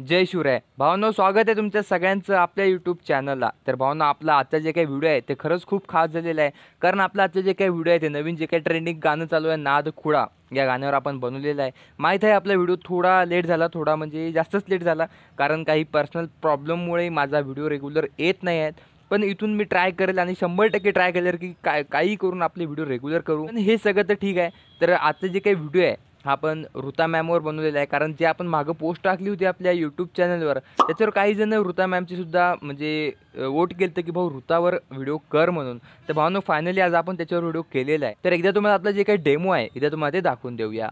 जय शिवराय भावनो स्वागत आहे तुमच्या सगळ्यांचं आपल्या यूट्यूब चॅनलला तर भावना आपला आजचा जे काही व्हिडिओ आहे ते खरंच खूप खास झालेलं आहे कारण आपलं आजचं जे काही व्हिडिओ आहे ते नवीन जे काही ट्रेंडिंग गाणं चालू आहे नाद खुडा या गाण्यावर आपण बनवलेलं आहे माहीत आहे आपला व्हिडिओ थोडा लेट झाला थोडा म्हणजे जास्तच लेट झाला कारण काही पर्सनल प्रॉब्लेममुळे माझा व्हिडिओ रेग्युलर येत नाही आहेत पण इथून मी ट्राय करेल आणि शंभर टक्के ट्राय करेल की काय काही करून आपले व्हिडिओ रेग्युलर करू हे सगळं तर ठीक आहे तर आजचं जे काही व्हिडिओ आहे आपण ऋता मॅमवर बनवलेला आहे कारण जे आपण मागं पोस्ट टाकली होती आपल्या यूट्यूब चॅनलवर त्याच्यावर काही जण ऋता सुद्धा म्हणजे वोट केलं की भाऊ ऋतावर व्हिडिओ कर म्हणून तर भावानो फायनली आज आपण त्याच्यावर व्हिडिओ केलेला आहे तर एकदा तुम्हाला आपला जे काही डेमो आहे एकदा तुम्हाला ते दाखवून देऊया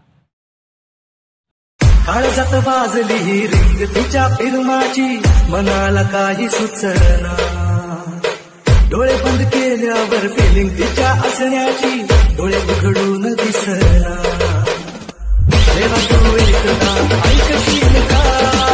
वाजली काही डोळे बंद केल्यावर फिलिंग तिच्या असण्याची डोळे उघडून दिसला Leva tudo isso pra... Ai, que chique, cara.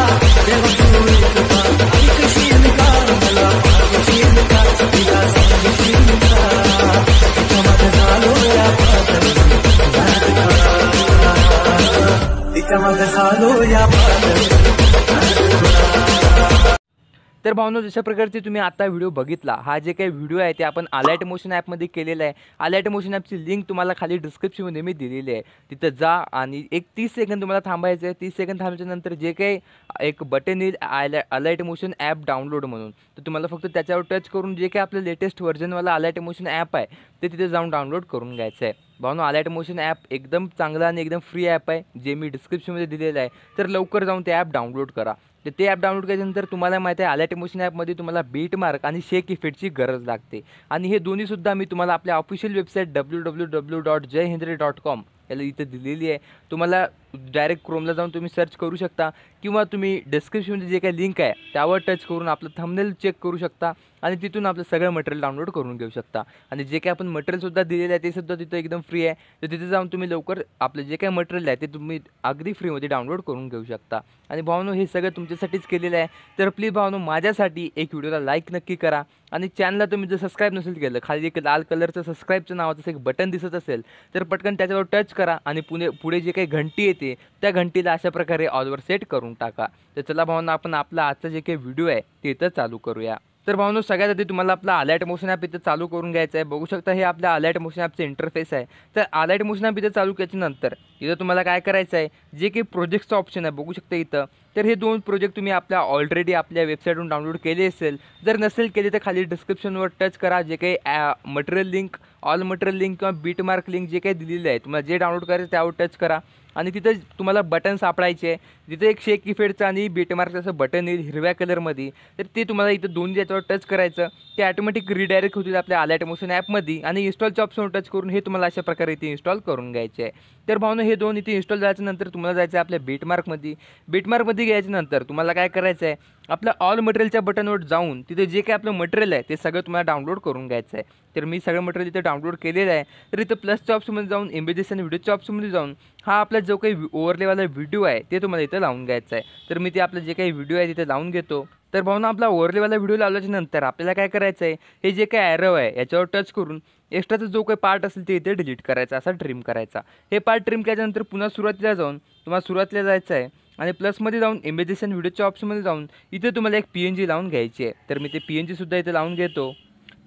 भावनो जशा प्रकारचे तुम्ही आता व्हिडिओ बघितला हा जे काही व्हिडिओ आहे ते आपण अलर्ट मोशन ॲपमध्ये केलेला आहे अलर्ट मोशन ॲपची लिंक तुम्हाला खाली डिस्क्रिप्शनमध्ये मी दिलेली आहे तिथं जा आणि एक तीस सेकंद तुम्हाला थांबायचं आहे तीस सेकंद थांबल्याच्यानंतर जे काही एक बटन येईल अलर्ट मोशन ॲप डाउनलोड म्हणून तर तुम्हाला फक्त त्याच्यावर टच करून जे काही आपलं लेटेस्ट व्हर्जनवाला अलर्ट मोशन ॲप आहे ते तिथे जाऊन डाउनलोड करून घ्यायचं आहे भावना आलायट मोशन ॲप एकदम चांगला आणि एकदम फ्री ॲप आहे जे मी डिस्क्रिप्शनमध्ये दिलेलं आहे तर लवकर जाऊन ते ॲप डाउनलोड करा तर ते ॲप डाउनलोड केल्यानंतर तुम्हाला माहिती आहे आल्याट मोशन ॲपमध्ये तुम्हाला बीट मार्क आणि शेक इफेक्टची गरज लागते आणि हे दोन्हीसुद्धा मी तुम्हाला आपल्या official website W W W dot जय हिंद्रे डॉट कॉम याला इथं दिलेली आहे तुम्हाला डायरेक्ट क्रोमला जाऊन तुम्ही सर्च करू शकता किंवा तुम्ही डिस्क्रिप्शनमध्ये जे काही लिंक आहे त्यावर टच करून आपलं थंबनेल चेक करू शकता आणि तिथून आपलं सगळं मटेरियल डाउनलोड करून घेऊ शकता आणि जे काही आपण मटेरियलसुद्धा दिलेलं आहे ते सुद्धा तिथं एकदम फ्री आहे तर तिथे जाऊन तुम्ही लवकर आपलं जे काही मटेरियल आहे ते तुम्ही अगदी फ्रीमध्ये डाउनलोड करून घेऊ शकता आणि भावनो हे सगळं तुमच्यासाठीच केलेलं आहे तर प्लीज भावनो माझ्यासाठी एक व्हिडिओला लाईक नक्की करा आणि चॅनलला तुम्ही जर सबस्क्राईब नसेल केलं खाली एक लाल कलरचं सबस्क्राईबचं नावाचं एक बटन दिसत असेल तर पटकन त्याच्यावर टच करा आणि पुणे पुढे जे काही घंटी येते त्या घंटीला अशा प्रकारे ऑलवर सेट करून टाका तर चला भावना आपण आपला आजचा जे काही व्हिडिओ आहे ते इथं चालू करूया तर भावनो सगळ्यात आधी तुम्हाला आपला अलर्ट मोशन ॲप इथं चालू करून घ्यायचं आहे बघू शकता हे आपल्या अलर्ट मोशन ॲपचं इंटरफेस आहे तर अलर्ट मोशन ॲप इथं चालू केल्याच्यानंतर इथं तुम्हाला काय करायचं आहे जे काही प्रोजेक्टचं ऑप्शन आहे बघू शकता इथं तर हे दोन प्रोजेक्ट तुम्ही आपल्या ऑलरेडी आपल्या वेबसाईटवरून डाउनलोड केले असेल जर नसेल केले तर खाली डिस्क्रिप्शनवर टच करा जे काही material link all material link किंवा बीटमार्क लिंक जे काही दिलेलं आहे तुम्हाला जे डाउनलोड करायचं त्यावर टच करा आणि तिथे तुम्हाला बटन सापडायचे जिथे एक शेक इफेडचं आणि बीटमार्कचं असं बटन येईल हिरव्या कलरमध्ये तर ते तुम्हाला इथं दोन ज्याच्यावर टच करायचं ते ॲटोमॅटिक रिडायरेक्ट होतील आपल्या आलॅट मोशन ॲपमध्ये आणि इन्स्टॉलच्या ऑप्शनवर टच करून हे तुम्हाला अशा प्रकारे इथे इन्स्टॉल करून घ्यायचे आहे तर भावनं हे दोन इथे इन्स्टॉल झाल्याच्यानंतर तुम्हाला जायचं आहे आपल्या बीटमार्कमध्ये बीटमार्कमध्ये घ्यायच्यानंतर तुम्हाला काय करायचं आहे आपलं ऑल मटेरियलच्या बटनवर जाऊन तिथे जे काही आपलं मटेरियल आहे ते सगळं तुम्हाला डाउनलोड करून घ्यायचं आहे तर मी सगळं मटेरियल इथे डाउनलोड केलेलं आहे तर इथं प्लसच्या ऑप्शनमध्ये जाऊन इमेजेस आणि व्हिडिओच्या ऑप्शनमध्ये जाऊन हा आपला जो काही ओव्हरलेवाला व्हिडिओ आहे ते तुम्हाला इथं लावून घ्यायचा आहे तर मी ते आपलं जे काही व्हिडिओ आहे तिथे लावून घेतो तर भावना आपला लेवलला व्हिडिओ लावल्याच्या नंतर आपल्याला काय करायचं आहे हे जे काय ॲरव आहे याच्यावर टच करून एक्स्ट्राचा जो काही पार्ट असेल ते इथे डिलीट करायचा असा ट्रिम करायचा हे पार्ट ट्रिम केल्याच्यानंतर पुन्हा सुरुवातीला जाऊन तुम्हाला सुरुवातीला जायचं आहे आणि प्लसमध्ये जाऊन इमेजेशन व्हिडिओच्या ऑप्शनमध्ये जाऊन इथे तुम्हाला एक पी एन जी लावून घ्यायची आहे तर मी ते पी एन जीसुद्धा इथे लावून घेतो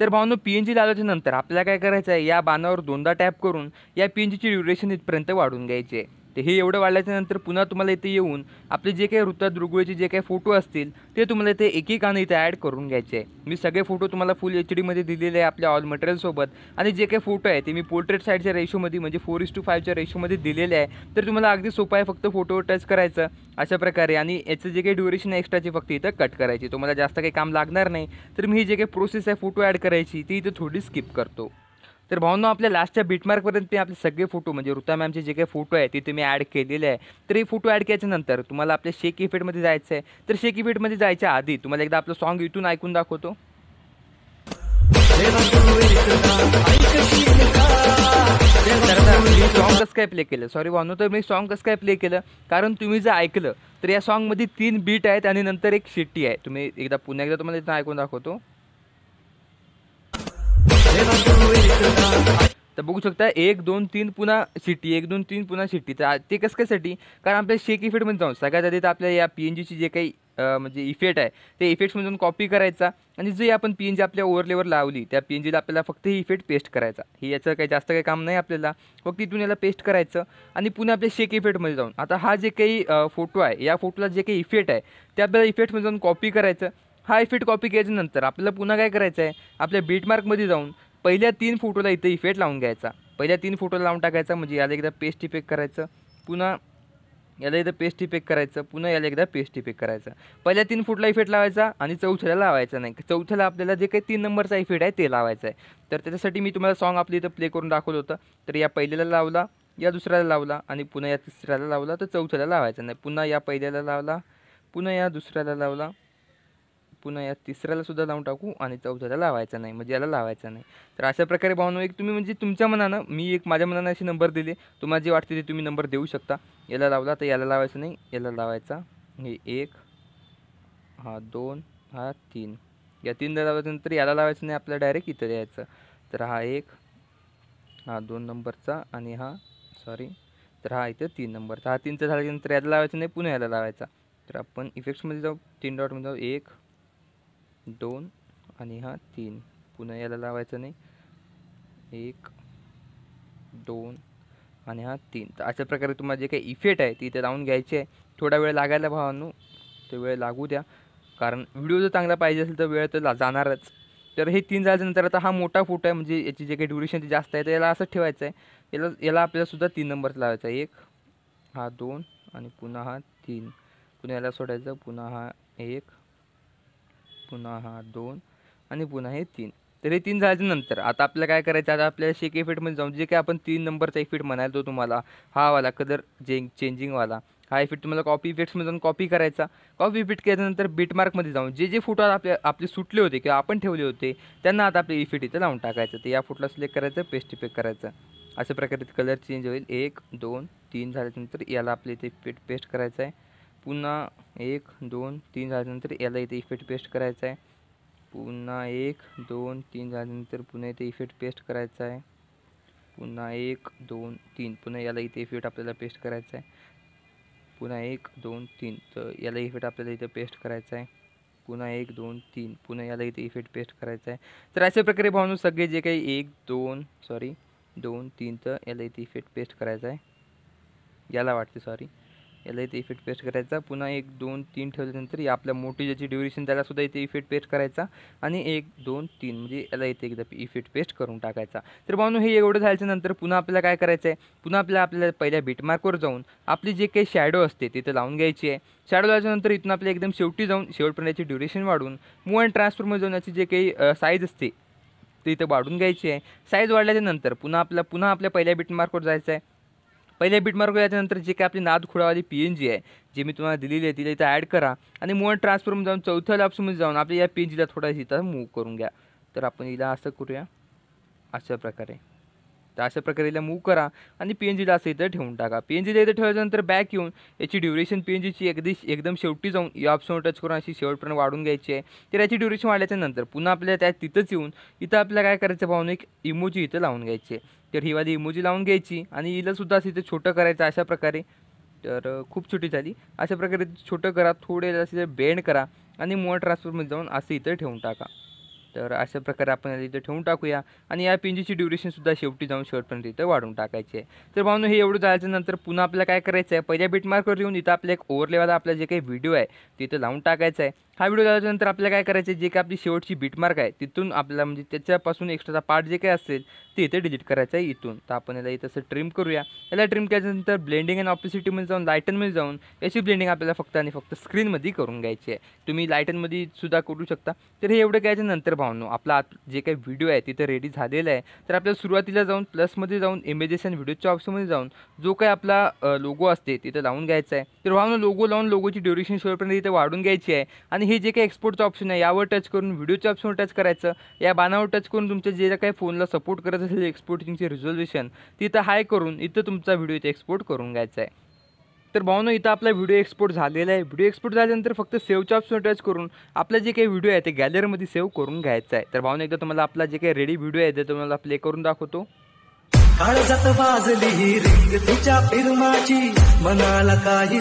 तर भावनो पी एन जी लावल्याच्यानंतर आपल्याला काय करायचं आहे या बाणावर दोनदा टॅप करून या पी एन जीची ड्युरेशन इथपर्यंत वाढून घ्यायची आहे तर हे एवढं वाढल्याच्यानंतर पुन्हा तुम्हाला इथे येऊन आपले जे काही दुर्गुळेचे जे काही फोटो असतील ते तुम्हाला इथे एकेकानं इथे ॲड करून घ्यायचे आहे मी सगळे फोटो तुम्हाला फुल एच डीमध्ये दिलेले आहे आपल्या ऑल मटेरियलसोबत आणि जे काही फोटो आहे ते मी पोर्ट्रेट साईडच्या रेशोमध्ये म्हणजे फोर इस टू रेशोमध्ये दिलेले आहे तर तुम्हाला अगदी सोपं आहे फक्त फोटो टच करायचं अशा प्रकारे आणि याचं जे काही ड्युरेशन आहे एक्स्ट्राचे फक्त इथं कट करायची तुम्हाला जास्त काही काम लागणार नाही तर मी ही जे काही प्रोसेस आहे फोटो ॲड करायची ती इथं थोडी स्किप करतो तर भावनो आपल्या लास्टच्या बीटमार्कपर्यंत मी आपले सगळे फोटो म्हणजे ऋता मॅमचे जे काही फोटो आहे ते तुम्ही ॲड केलेले आहे तर हे फोटो ॲड केल्याच्यानंतर तुम्हाला आपल्या शेक इफेक्टमध्ये जायचं आहे तर शेक इफेक्टमध्ये जायच्या आधी तुम्हाला एकदा आपलं सॉन्ग इथून ऐकून दाखवतो मी कसं काय प्ले केलं सॉरी भावनो तर मी सॉंग कसं काय प्ले केलं कारण तुम्ही जर ऐकलं तर या सॉंगमध्ये तीन बीट आहेत आणि नंतर एक शिट्टी आहे तुम्ही एकदा पुन्हा एकदा तुम्हाला ऐकून दाखवतो तर बघू शकता एक दोन तीन पुन्हा सिटी एक दोन तीन पुन्हा सिटी तर ते कसं कायसाठी कारण आपल्या शेक इफेक्टमध्ये जाऊन सगळ्यात आधी तर आपल्या या पी एन जीची जे काही म्हणजे इफेक्ट आहे ते इफेक्टमधून जाऊन कॉपी करायचा आणि जे आपण पी एन जी आपल्या ओव्हरलेवर लावली त्या पी एन जीला आपल्याला फक्त ही इफेक्ट पेस्ट करायचा हे याचं काही जास्त काही काम नाही आपल्याला फक्त तिथून याला पेस्ट करायचं आणि पुन्हा आपल्या शेक इफेक्टमध्ये जाऊन आता हा जे काही फोटो आहे या फोटोला जे काही इफेक्ट आहे ते आपल्याला इफेक्टमध्ये जाऊन कॉपी करायचं हा इफेक्ट कॉपी केल्याच्यानंतर आपल्याला पुन्हा काय करायचं आहे आपल्या बीटमार्कमध्ये जाऊन पहिल्या तीन फोटोला इथं इफेक्ट लावून घ्यायचा पहिल्या तीन फोटोला लावून टाकायचा म्हणजे याला एकदा पेस्ट इफेक्ट करायचं पुन्हा याला एकदा पेस्ट इफेक्ट करायचं पुन्हा याला एकदा पेस्ट इफेक्ट करायचं पहिल्या तीन फुटला इफेक्ट लावायचा आणि चौथ्याला लावायचा नाही चौथ्याला आपल्याला जे काही तीन नंबरचा इफेक्ट आहे ते लावायचा आहे तर त्याच्यासाठी मी तुम्हाला सॉन्ग आपल्या इथं प्ले करून दाखवलं होतं तर या पहिल्याला लावला या दुसऱ्याला लावला आणि पुन्हा या तिसऱ्याला लावला तर चौथ्याला लावायचा नाही पुन्हा या पहिल्याला लावला पुन्हा या दुसऱ्याला लावला पुन्हा या तिसऱ्याला सुद्धा लावून टाकू आणि चौथ्याला लावायचा नाही म्हणजे याला लावायचा नाही तर अशा प्रकारे भावनो एक तुम्ही म्हणजे तुमच्या मनानं मी एक माझ्या मनानं असे नंबर दिले तुम्हाला जे वाटते ते तुम्ही नंबर देऊ शकता याला लावला तर याला लावायचं नाही याला लावायचा हे एक हा दोन हा तीन या तीनदा लावायच्यानंतर याला लावायचं नाही आपल्याला डायरेक्ट इथं द्यायचं तर हा एक हा दोन नंबरचा आणि हा सॉरी तर हा इथं तीन नंबरचा हा तीनचा झाल्यानंतर याला लावायचं नाही पुन्हा याला लावायचा तर आपण इफेक्ट्समध्ये जाऊ तीन डॉटमध्ये जाऊ एक दोन आणि हा तीन पुन्हा याला लावायचं नाही एक दोन आणि हा तीन तर अशा प्रकारे तुम्हाला जे काही इफेक्ट आहे ती इथे लावून घ्यायचे आहे थोडा वेळ लागायला भावांनो ते वेळ लागू द्या कारण व्हिडिओ जर चांगला पाहिजे असेल तर वेळ तर ला जाणारच तर हे तीन झाल्यानंतर आता हा मोठा फोटो आहे म्हणजे याची जे काही ड्युरेशन ती जास्त आहे तर याला असं ठेवायचं आहे याला याला आपल्यालासुद्धा तीन नंबर्स लावायचा आहे एक हा दोन आणि पुन्हा हा तीन पुन्हा याला सोडायचं पुन्हा हा एक पुन्हा हा दोन आणि पुन्हा हे तीन तर हे तीन झाल्याच्यानंतर आता आपल्याला काय करायचं आता आपल्याला शेक इफेक्टमध्ये जाऊन जे काय आपण तीन नंबरचा इफेक्ट म्हणायला तो तुम्हाला हा वाला कलर जे चेंजिंगवाला हा इफेक्ट तुम्हाला कॉपी इफेक्ट्समध्ये जाऊन कॉपी करायचा कॉपी इफेक्ट केल्यानंतर बीटमार्कमध्ये जाऊन जे जे फोटो आपल्या आपले सुटले होते किंवा आपण ठेवले होते त्यांना आता आपले इफेक्ट इथं लावून टाकायचं तर या फोटोला सिलेक्ट करायचं पेस्ट इफेक्ट करायचं अशा प्रकारे कलर चेंज होईल एक दोन तीन झाल्याच्यानंतर याला आपले इथे इफेक्ट पेस्ट करायचं आहे पुन्हा एक दोन तीन झाल्यानंतर याला इथे इफेक्ट पेस्ट करायचा आहे पुन्हा एक दोन तीन झाल्यानंतर पुन्हा इथे इफेक्ट पेस्ट करायचा आहे पुन्हा एक दोन तीन पुन्हा याला इथे इफेक्ट आपल्याला पेस्ट करायचा आहे पुन्हा एक दोन तीन तर याला इफेक्ट आपल्याला इथे पेस्ट करायचा आहे पुन्हा एक दोन तीन पुन्हा याला इथे इफेक्ट पेस्ट करायचा आहे तर अशा प्रकारे भावनू सगळे जे काही एक दोन सॉरी दोन तीन तर याला इथे इफेक्ट पेस्ट करायचा आहे याला वाटते सॉरी याला इथे इफेक्ट पेस्ट करायचा पुन्हा एक दोन तीन ठेवल्यानंतर या आपल्या मोठी ज्याची ड्युरेशन त्यालासुद्धा इथे इफेक्ट पेस्ट करायचा आणि एक दोन तीन म्हणजे याला इथे एकदा इफेक्ट पेस्ट करून टाकायचा तर म्हणून हे एवढं झाल्याच्यानंतर पुन्हा आपल्याला काय करायचं आहे पुन्हा आपल्याला आपल्या पहिल्या बीटमार्कवर जाऊन आपली जे काही शॅडो असते तिथे लावून घ्यायची आहे शॅडो लावल्यानंतर इथून आपल्या एकदम शेवटी जाऊन शेवटपर्यंत याची ड्युरेशन वाढून मूव अँड ट्रान्सफॉर्मर जाऊन याची जे काही साईज असते ते इथं वाढून घ्यायची आहे साईज वाढल्याच्यानंतर पुन्हा आपल्या पुन्हा आपल्या पहिल्या बीटमार्कवर जायचं आहे पहिल्या बीट मार्क याच्यानंतर जे काय आपली नाद खुळावाली पी एन जी आहे जे मी तुम्हाला दिलेली आहे तिला इथं ॲड करा आणि मुव्ह ट्रान्सफॉर्म जाऊन चौथ्या लॅप्समध्ये जाऊन आपल्या या पी एन जीला थोडा इथं मूव्ह करून घ्या तर आपण इला असं करूया अशा प्रकारे तर अशा प्रकारे इला मूव्ह करा आणि पी एन जीला असं इथं ठेवून टाका पी एन जीला इथं ठेवल्यानंतर बॅक येऊन याची ड्युरेशन पी एन जीची अगदी एकदम शेवटी जाऊन या ऑप्शनवर टच करून अशी शेवटपर्यंत वाढून घ्यायची आहे तर याची ड्युरेशन वाढल्याच्या नंतर पुन्हा आपल्याला त्या तिथंच येऊन इथं आपल्याला काय करायचं पाहून एक इमोजी इथं लावून घ्यायची आहे तर ही इमोजी लावून घ्यायची आणि हिलासुद्धा असं इथे छोटं करायचं अशा प्रकारे तर खूप छोटी झाली अशा प्रकारे छोटं करा थोडे असे बेंड करा आणि मोठ ट्रान्सफॉर्मर जाऊन असं इथं ठेवून टाका तर अशा प्रकारे आपण इथं ठेवून टाकूया आणि या पिंजीची ड्युरेशनसुद्धा शेवटी जाऊन शेवटपर्यंत इथं वाढून टाकायची आहे तर भावनो हे एवढं जायचं नंतर पुन्हा आपल्याला काय करायचं आहे पहिल्या बीटमार्कवर येऊन इथं आपल्या एक ओव्हर लेवाला आपला जे काही व्हिडिओ आहे तिथं लावून टाकायचं आहे हा व्हिडिओ झाल्याच्यानंतर आपल्याला काय करायचं जे काही आपली शेवटची बीटमार्क आहे तिथून आपल्याला म्हणजे त्याच्यापासून एक्स्ट्राचा पार्ट जे काय असेल ते इथे डिलीट करायचं आहे इथून तर आपण याला इथं असं ट्रिम करूया याला ट्रिम केल्यानंतर ब्लेंडिंग अँड ऑपिसिटीमध्ये जाऊन लायटनमध्ये जाऊन याची ब्लेंडिंग आपल्याला फक्त आणि फक्त स्क्रीनमध्ये करून घ्यायची आहे तुम्ही लायटनमध्ये सुद्धा करू शकता तर हे एवढं घ्यायचं नंतर भावनो आपला जे काही व्हिडिओ आहे तिथं रेडी झालेला आहे तर आपल्याला सुरुवातीला जाऊन प्लसमध्ये जाऊन इमेजेस अँड व्हिडिओच्या ऑप्शनमध्ये जाऊन जो काही आपला लोगो असते तिथं लावून घ्यायचा आहे तर भावनो लोगो लावून लोगोची ड्युरेशन शेवटपर्यंत इथे वाढून घ्यायची आहे आणि आणि हे जे काही एक्सपोर्टचं ऑप्शन आहे यावर टच करून व्हिडिओच्या ऑप्शनवर टच करायचं या बाणावर टच करून तुमच्या जे काही फोनला सपोर्ट करत असेल एक्सपोर्टिंगचे रिझोल्युशन तिथं हाय करून इथं तुमचा व्हिडिओ इथे एक्सपोर्ट करून घ्यायचा आहे तर भाऊनो इथं आपला व्हिडिओ एक्सपोर्ट झालेला आहे व्हिडिओ एक्सपोर्ट झाल्यानंतर फक्त सेव्हच्या ऑप्शन टच करून आपला जे काही व्हिडिओ आहे ते गॅलरीमध्ये सेव्ह करून घ्यायचा आहे तर भाऊनो एकदा तुम्हाला आपला जे काही रेडी व्हिडिओ आहे ते तुम्हाला प्ले करून दाखवतो वाजली रिंग तुझ्या मनाला काही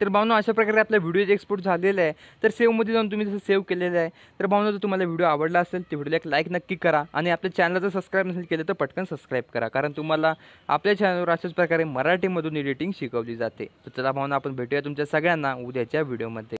तर भावना अशा प्रकारे आपला व्हिडिओ एक्सपोर्ट झालेला आहे तर सेव्हमध्ये जाऊन तुम्ही जसं सेव्ह केलेलं आहे तर भावना जर तुम्हाला व्हिडिओ आवडला असेल तर व्हिडिओला एक लाईक नक्की करा आणि आपल्या चॅनलला जर सबस्क्राईब नसेल केलं तर पटकन सबस्क्राईब करा कारण तुम्हाला आपल्या चॅनलवर अशाच प्रकारे मराठीमधून एडिटिंग शिकवली जाते तर चला भावना आपण भेटूया तुमच्या सगळ्यांना उद्याच्या व्हिडिओमध्ये